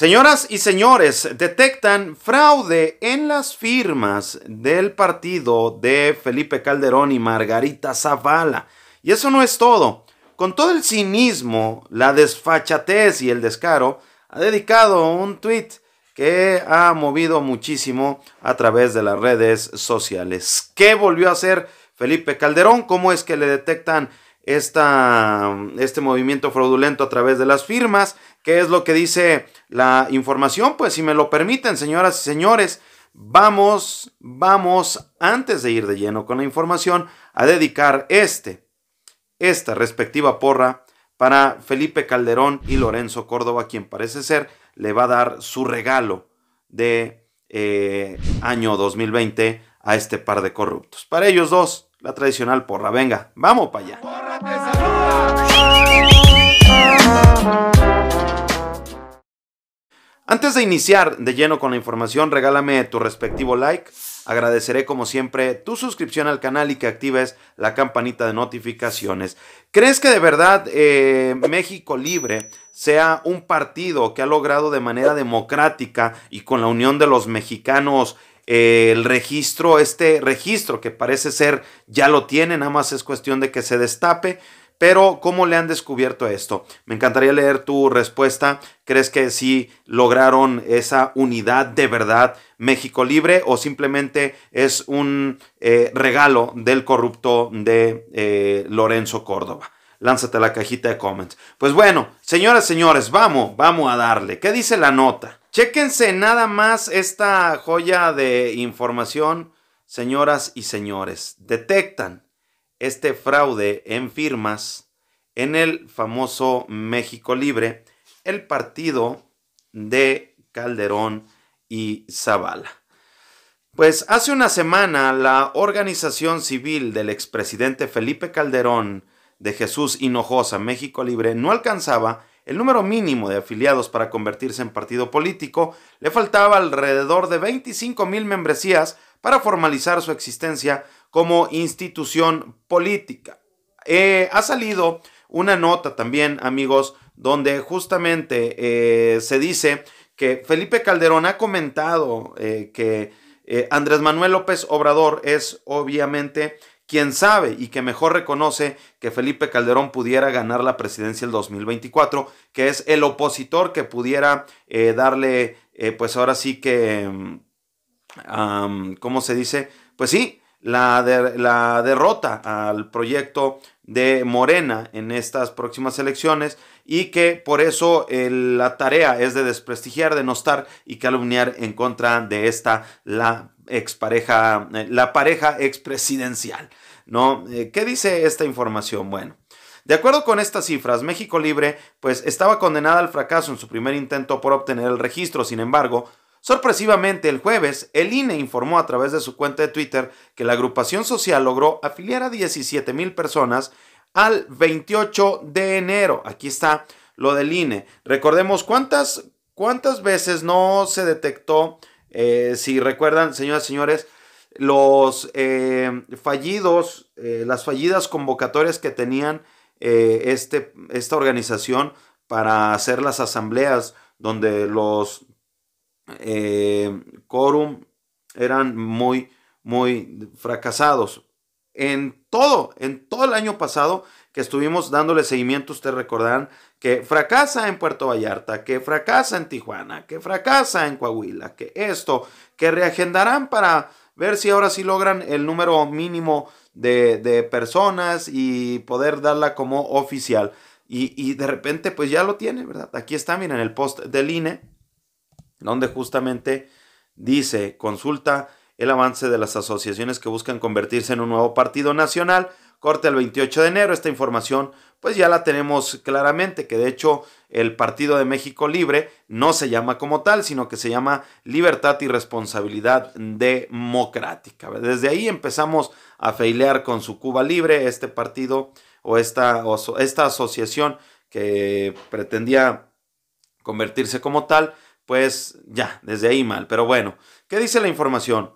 Señoras y señores, detectan fraude en las firmas del partido de Felipe Calderón y Margarita Zavala. Y eso no es todo. Con todo el cinismo, la desfachatez y el descaro, ha dedicado un tuit que ha movido muchísimo a través de las redes sociales. ¿Qué volvió a hacer Felipe Calderón? ¿Cómo es que le detectan esta, este movimiento fraudulento a través de las firmas. ¿Qué es lo que dice la información? Pues si me lo permiten, señoras y señores, vamos, vamos, antes de ir de lleno con la información, a dedicar este, esta respectiva porra para Felipe Calderón y Lorenzo Córdoba, quien parece ser le va a dar su regalo de eh, año 2020 a este par de corruptos. Para ellos dos, la tradicional porra. Venga, vamos para allá. Antes de iniciar de lleno con la información, regálame tu respectivo like. Agradeceré como siempre tu suscripción al canal y que actives la campanita de notificaciones. ¿Crees que de verdad eh, México Libre sea un partido que ha logrado de manera democrática y con la unión de los mexicanos eh, el registro, este registro que parece ser ya lo tiene, nada más es cuestión de que se destape. Pero, ¿cómo le han descubierto esto? Me encantaría leer tu respuesta. ¿Crees que sí lograron esa unidad de verdad México Libre o simplemente es un eh, regalo del corrupto de eh, Lorenzo Córdoba? Lánzate a la cajita de comments. Pues bueno, señoras, señores, vamos, vamos a darle. ¿Qué dice la nota? Chéquense nada más esta joya de información, señoras y señores. Detectan este fraude en firmas en el famoso México Libre, el partido de Calderón y Zavala. Pues hace una semana la organización civil del expresidente Felipe Calderón de Jesús Hinojosa, México Libre, no alcanzaba el número mínimo de afiliados para convertirse en partido político, le faltaba alrededor de 25 mil membresías para formalizar su existencia como institución política. Eh, ha salido una nota también, amigos, donde justamente eh, se dice que Felipe Calderón ha comentado eh, que Andrés Manuel López Obrador es obviamente quien sabe y que mejor reconoce que Felipe Calderón pudiera ganar la presidencia el 2024, que es el opositor que pudiera eh, darle, eh, pues ahora sí que, mm, ¿cómo se dice? Pues sí, la, derrota al proyecto de Morena en estas próximas elecciones y que por eso la tarea es de desprestigiar, de no estar y calumniar en contra de esta la expareja, eh, la pareja expresidencial, ¿no? Eh, ¿Qué dice esta información? Bueno, de acuerdo con estas cifras, México Libre pues estaba condenada al fracaso en su primer intento por obtener el registro, sin embargo, Sorpresivamente, el jueves, el INE informó a través de su cuenta de Twitter que la agrupación social logró afiliar a 17 mil personas al 28 de enero. Aquí está lo del INE. Recordemos cuántas, cuántas veces no se detectó eh, si recuerdan, señoras y señores, los eh, fallidos, eh, las fallidas convocatorias que tenían este, esta organización para hacer las asambleas donde los quórum eran muy, muy fracasados. En todo, en todo el año pasado, que estuvimos dándole seguimiento, ustedes recordarán que fracasa en Puerto Vallarta, que fracasa en Tijuana, que fracasa en Coahuila, que esto, que reagendarán para ver si ahora sí logran el número mínimo de, personas y poder darla como oficial. Y, y, de repente, pues ya lo tiene, ¿verdad? Aquí está, miren, el post del INE, donde justamente dice, consulta el avance de las asociaciones que buscan convertirse en un nuevo partido nacional corte el 28 de enero. Esta información pues ya la tenemos claramente, que de hecho el Partido de México Libre no se llama como tal, sino que se llama Libertad y Responsabilidad Democrática. Desde ahí empezamos a feilear con su Cuba Libre, este partido o esta, esta asociación que pretendía convertirse como tal, pues ya, desde ahí mal. Pero bueno, ¿qué dice la información?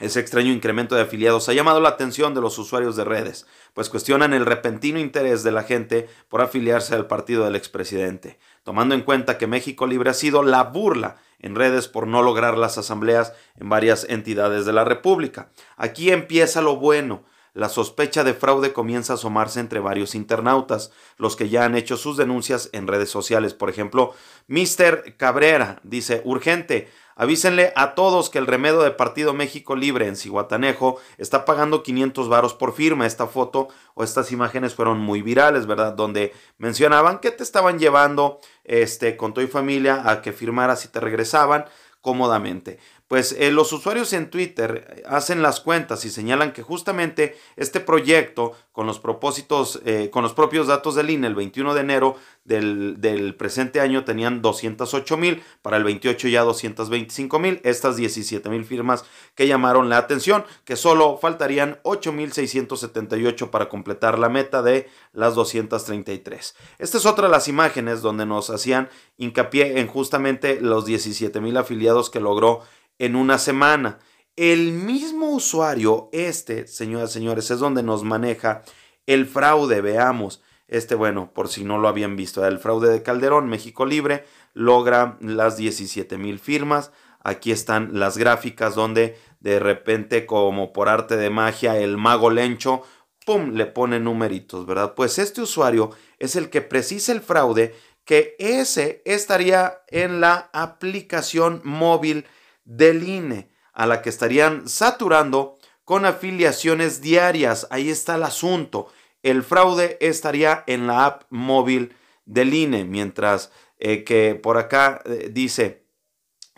Ese extraño incremento de afiliados ha llamado la atención de los usuarios de redes, pues cuestionan el repentino interés de la gente por afiliarse al partido del expresidente, tomando en cuenta que México Libre ha sido la burla en redes por no lograr las asambleas en varias entidades de la República. Aquí empieza lo bueno. La sospecha de fraude comienza a asomarse entre varios internautas, los que ya han hecho sus denuncias en redes sociales. Por ejemplo, Mr. Cabrera dice, urgente, Avísenle a todos que el remedo de Partido México Libre en Cihuatanejo está pagando 500 varos por firma. Esta foto o estas imágenes fueron muy virales, ¿verdad? Donde mencionaban que te estaban llevando este, con tu familia a que firmaras y te regresaban cómodamente. Pues eh, los usuarios en Twitter hacen las cuentas y señalan que justamente este proyecto, con los propósitos, eh, con los propios datos del INE, el 21 de enero del, del presente año tenían 208 mil, para el 28 ya 225 mil, estas 17 mil firmas que llamaron la atención, que solo faltarían mil 8.678 para completar la meta de las 233. Esta es otra de las imágenes donde nos hacían hincapié en justamente los 17 mil afiliados que logró en una semana. El mismo usuario, este, señoras y señores, es donde nos maneja el fraude. Veamos. Este, bueno, por si no lo habían visto, el fraude de Calderón, México Libre, logra las 17 mil firmas. Aquí están las gráficas donde de repente, como por arte de magia, el mago lencho, ¡pum!, le pone numeritos, ¿verdad? Pues este usuario es el que precisa el fraude, que ese estaría en la aplicación móvil del INE, a la que estarían saturando con afiliaciones diarias. Ahí está el asunto. El fraude estaría en la app móvil del INE, mientras eh, que por acá eh, dice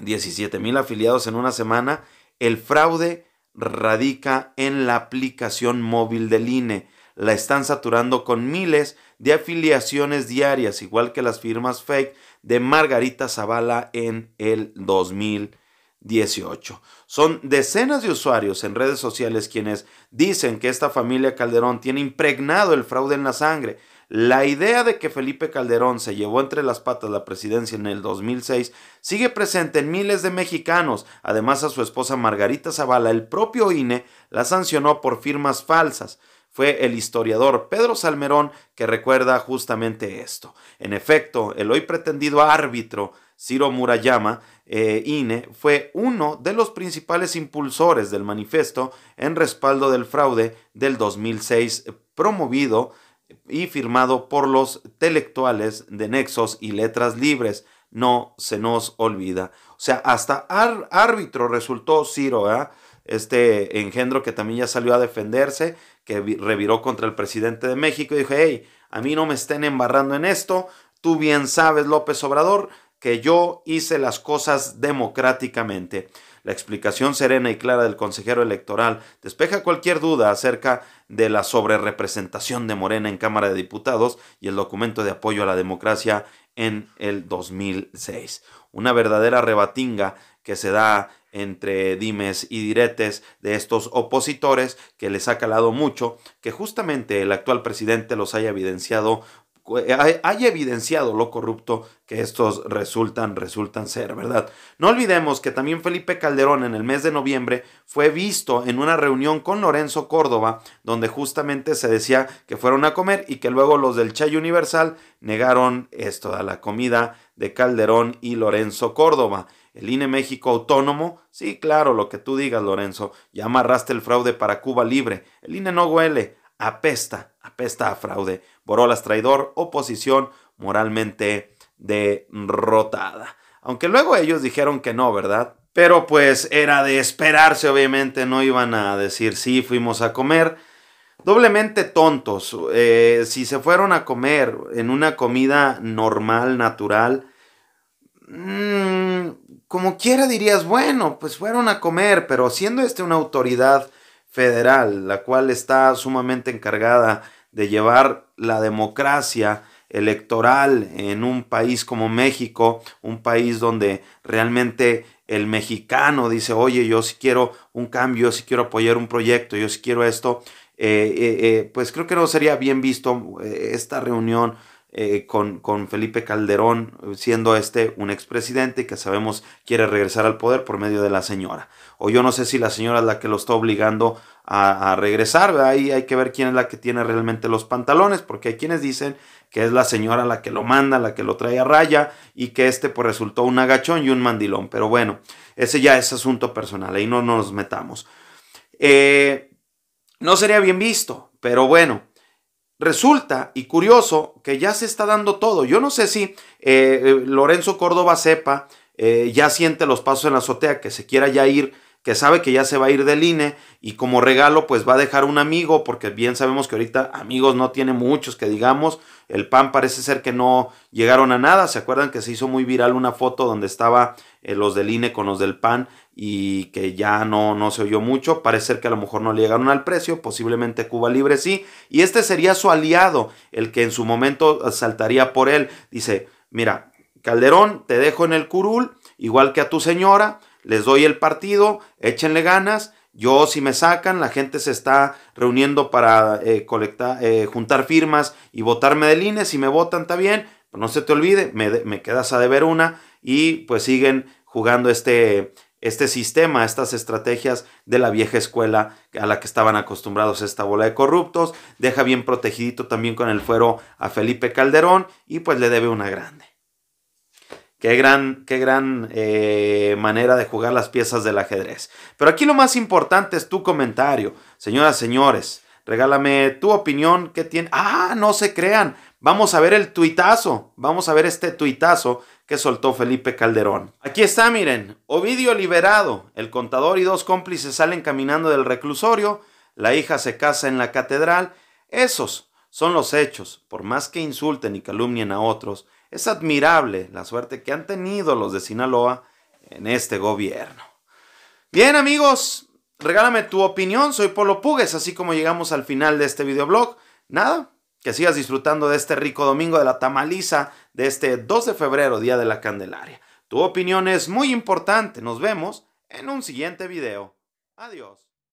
17 mil afiliados en una semana. El fraude radica en la aplicación móvil del INE. La están saturando con miles de afiliaciones diarias, igual que las firmas fake de Margarita Zavala en el 2000. 18. Son decenas de usuarios en redes sociales quienes dicen que esta familia Calderón tiene impregnado el fraude en la sangre. La idea de que Felipe Calderón se llevó entre las patas la presidencia en el 2006 sigue presente en miles de mexicanos. Además a su esposa Margarita Zavala, el propio INE la sancionó por firmas falsas fue el historiador Pedro Salmerón que recuerda justamente esto. En efecto, el hoy pretendido árbitro Ciro Murayama, eh, INE, fue uno de los principales impulsores del manifiesto en respaldo del fraude del 2006, promovido y firmado por los intelectuales de Nexos y Letras Libres. No se nos olvida. O sea, hasta árbitro resultó Ciro, este engendro que también ya salió a defenderse, que reviró contra el presidente de México y dijo, hey, a mí no me estén embarrando en esto, tú bien sabes, López Obrador, que yo hice las cosas democráticamente. La explicación serena y clara del consejero electoral despeja cualquier duda acerca de la sobrerepresentación de Morena en Cámara de Diputados y el documento de apoyo a la democracia en el 2006. Una verdadera rebatinga que se da entre dimes y diretes de estos opositores que les ha calado mucho que justamente el actual presidente los haya evidenciado hay evidenciado lo corrupto que estos resultan, resultan ser, ¿verdad? No olvidemos que también Felipe Calderón en el mes de noviembre fue visto en una reunión con Lorenzo Córdoba, donde justamente se decía que fueron a comer y que luego los del Chay Universal negaron esto a la comida de Calderón y Lorenzo Córdoba. El INE México Autónomo, sí, claro, lo que tú digas, Lorenzo, ya amarraste el fraude para Cuba libre. El INE no huele, apesta, apesta a fraude. Borolas traidor, oposición moralmente derrotada. Aunque luego ellos dijeron que no, ¿verdad? Pero pues era de esperarse, obviamente no iban a decir sí, fuimos a comer. Doblemente tontos, eh, si se fueron a comer en una comida normal, natural, mm, como quiera dirías, bueno, pues fueron a comer, pero siendo este una autoridad federal, la cual está sumamente encargada de llevar la democracia electoral en un país como México, un país donde realmente el mexicano dice, oye, yo si quiero un cambio, yo si quiero apoyar un proyecto, yo si quiero esto, eh, eh, eh, pues creo que no sería bien visto esta reunión eh, con, Felipe Calderón, siendo este un expresidente que sabemos quiere regresar al poder por medio de la señora. O yo no sé si la señora es la que lo está obligando a, regresar, ahí hay que ver quién es la que tiene realmente los pantalones, porque hay quienes dicen que es la señora la que lo manda, la que lo trae a raya, y que este pues resultó un agachón y un mandilón. Pero bueno, ese ya es asunto personal, ahí no nos metamos. Eh, no sería bien visto, pero bueno, Resulta y curioso que ya se está dando todo. Yo no sé si eh, eh, Lorenzo Córdoba sepa, eh, ya siente los pasos en la azotea, que se quiera ya ir, que sabe que ya se va a ir del INE y como regalo pues va a dejar un amigo, porque bien sabemos que ahorita amigos no tiene muchos, que digamos, el PAN parece ser que no llegaron a nada. ¿Se acuerdan que se hizo muy viral una foto donde estaba eh, los del INE con los del PAN y que ya no, no se oyó mucho. Parece ser que a lo mejor no le llegaron al precio, posiblemente Cuba Libre sí. Y este sería su aliado, el que en su momento eh, saltaría por él. Dice, mira, Calderón, te dejo en el curul, igual que a tu señora, les doy el partido, échenle ganas. Yo si me sacan, la gente se está reuniendo para eh, colectar, juntar firmas y votarme del INE. Si me votan, está bien no se te olvide, me, quedas a deber una y pues siguen jugando este, este sistema, estas estrategias de la vieja escuela a la que estaban acostumbrados esta bola de corruptos. Deja bien protegido también con el fuero a Felipe Calderón y pues le debe una grande. Qué gran, qué gran eh, manera de jugar las piezas del ajedrez. Pero aquí lo más importante es tu comentario. Señoras, señores, regálame tu opinión. tiene? Ah, no se crean. Vamos a ver el tuitazo, vamos a ver este tuitazo que soltó Felipe Calderón. Aquí está, miren, Ovidio liberado, el contador y dos cómplices salen caminando del reclusorio, la hija se casa en la catedral, esos son los hechos, por más que insulten y calumnien a otros, es admirable la suerte que han tenido los de Sinaloa en este gobierno. Bien amigos, regálame tu opinión, soy Polo Pugues, así como llegamos al final de este videoblog. Nada, que sigas disfrutando de este rico domingo de la tamaliza de este 2 de febrero, Día de la Candelaria. Tu opinión es muy importante. Nos vemos en un siguiente video. Adiós.